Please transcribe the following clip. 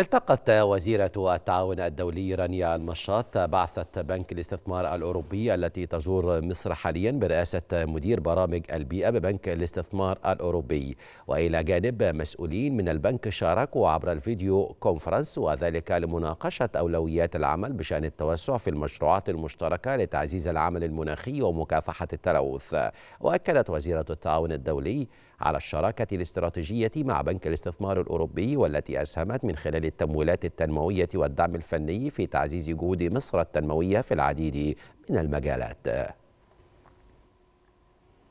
التقت وزيرة التعاون الدولي رانيا المشاط بعثة بنك الاستثمار الأوروبي التي تزور مصر حاليا برئاسة مدير برامج البيئة ببنك الاستثمار الأوروبي وإلى جانب مسؤولين من البنك شاركوا عبر الفيديو كونفرنس وذلك لمناقشة أولويات العمل بشأن التوسع في المشروعات المشتركة لتعزيز العمل المناخي ومكافحة التلوث وأكدت وزيرة التعاون الدولي على الشراكة الاستراتيجية مع بنك الاستثمار الأوروبي والتي أسهمت من خلال للتمويلات التنموية والدعم الفني في تعزيز جهود مصر التنموية في العديد من المجالات